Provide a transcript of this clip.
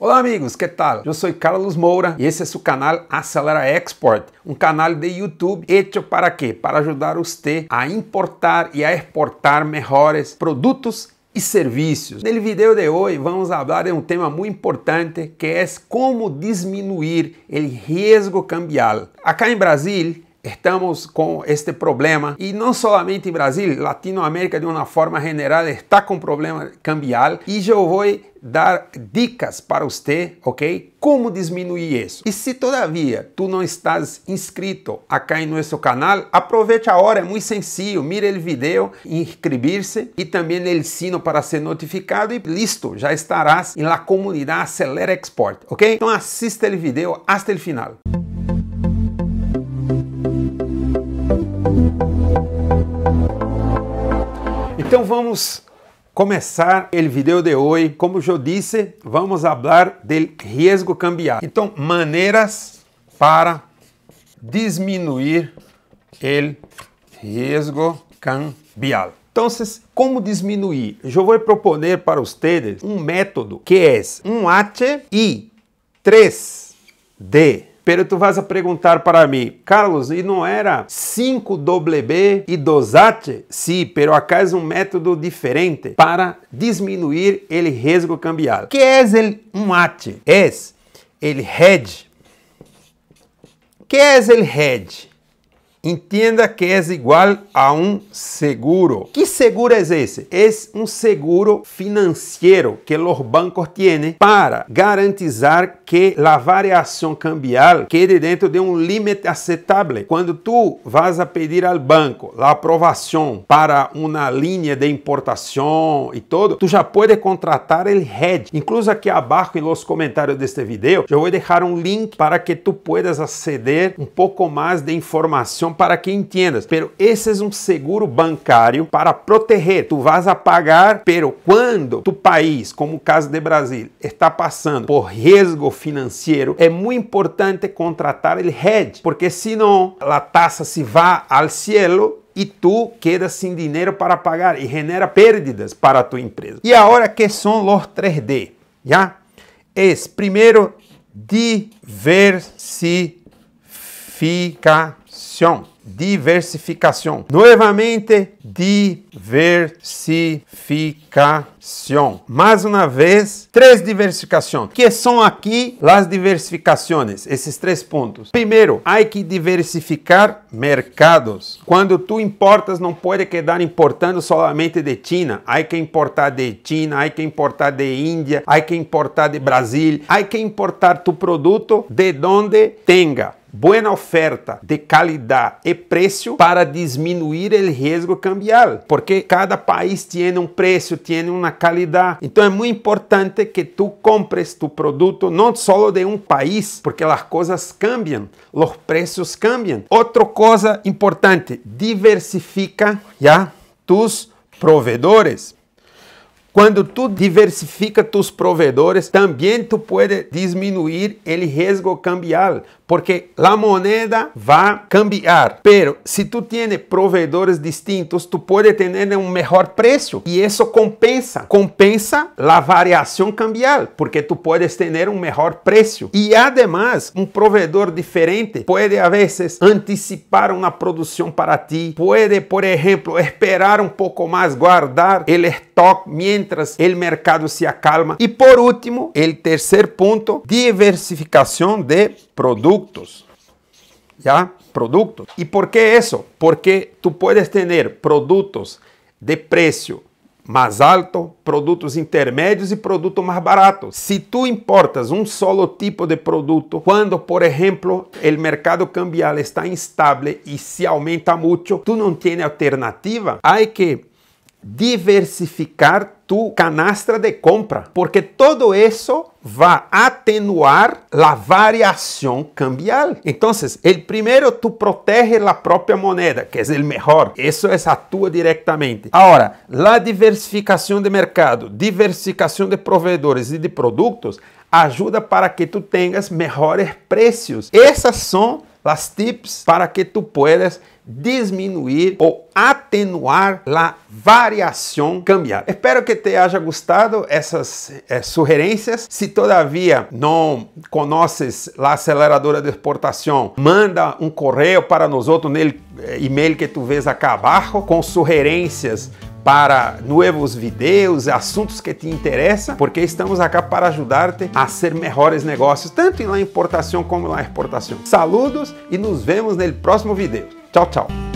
Olá amigos, que tal? Eu sou Carlos Moura e esse é o canal Acelera Export, um canal de YouTube feito para quê? Para ajudar você a importar e a exportar melhores produtos e serviços. No vídeo de hoje vamos falar de um tema muito importante que é como diminuir o risco cambial. Acá em Brasil estamos com este problema e não somente em Brasil, Latinoamérica de uma forma geral está com problema cambial e eu vou dar dicas para você, ok? Como diminuir isso. E se todavia tu não estás inscrito acá em nosso canal, aproveite a hora, é muito sencillo. Mira o vídeo, inscrever-se e também o sino para ser notificado e listo, já estarás na comunidade Acelera Export, ok? Então assista o vídeo até o final. Então vamos começar o vídeo de hoje. Como eu disse, vamos falar do risco cambiar. Então, maneiras para diminuir o risco cambial. Então, como diminuir? Eu vou proponer para vocês um método que é um H e 3D. Pero tu vas a perguntar para mim, Carlos, e não era 5WB e dosate? Sim, sí, pero acá é um método diferente para diminuir o risco cambial. Que é um AT? É el hedge. Que é o hedge? Entenda que é igual a um seguro. Que seguro é esse? É um seguro financeiro que os bancos têm para garantizar que a variação cambial quede dentro de um limite aceitável. Quando tu vas a pedir ao banco a aprovação para uma linha de importação e todo, tu já pode contratar o hedge. Incluso aqui abaixo los comentários deste vídeo, eu vou deixar um link para que tu puedas aceder um pouco mais de informação são para que entendas, pero esse é um seguro bancário para proteger. Tu vas a pagar, pero quando tu país, como o caso de Brasil, está passando por risco financeiro, é muito importante contratar o hedge, porque senão a taxa se vá ao cielo e tu quedas sem dinheiro para pagar e genera perdas para tua empresa. E agora que são os 3D, já? É primeiro diversificar diversificação. Diversificação. Novamente, diversificação. Mais uma vez, três diversificações. Que são aqui as diversificações, esses três pontos. Primeiro, há que diversificar mercados. Quando tu importas, não pode quedar importando somente de China. Há que importar de China, há que importar de Índia, há que importar de Brasil, há que importar tu produto de onde tenha buena oferta de qualidade e preço para diminuir o risco cambial, porque cada país tem um preço, tem uma qualidade. Então é muito importante que tu compres tu produto não só de um país, porque as coisas cambiam, os preços cambiam. Outra coisa importante, diversifica já tus provedores. Quando tu diversifica tus provedores, também tu pode diminuir o risco cambial, porque a moneda vai cambiar. Pero se tu tiene provedores distintos, tu pode ter um melhor preço e isso compensa, compensa a variação cambial, porque tu podes ter um melhor preço. E además, um provedor diferente pode a vezes antecipar uma produção para ti, pode, por exemplo, esperar um pouco mais, guardar el stock, mientras el mercado se acalma. E por último, el terceiro ponto, diversificação de produtos productos. ¿Ya? Productos. ¿Y por qué eso? Porque tú puedes tener productos de precio mais alto, produtos intermedios e produto mais barato. Se tu importas um solo tipo de produto, quando, por exemplo, o mercado cambial está instável e se aumenta muito, tu não tens alternativa, hay que diversificar tu canastra de compra, porque todo isso vai atenuar a variação cambial. Então, primeiro tu protege a própria moneda, que é o melhor. Isso é a tua diretamente. Agora, a diversificação de mercado, diversificação de provedores e de produtos ajuda para que tu tenhas melhores preços. Essas são as tips para que tu puedas diminuir ou atenuar la variação cambiar. Espero que te haja gostado essas eh, sugerências. Se todavia não conheces a aceleradora de exportação, manda um correio para nós outro nele eh, e-mail que tu vês acá abaixo com sugerências para novos vídeos, assuntos que te interessam, porque estamos aqui para ajudar-te a ser melhores negócios, tanto na importação como na exportação. Saludos e nos vemos no próximo vídeo. Tchau, tchau.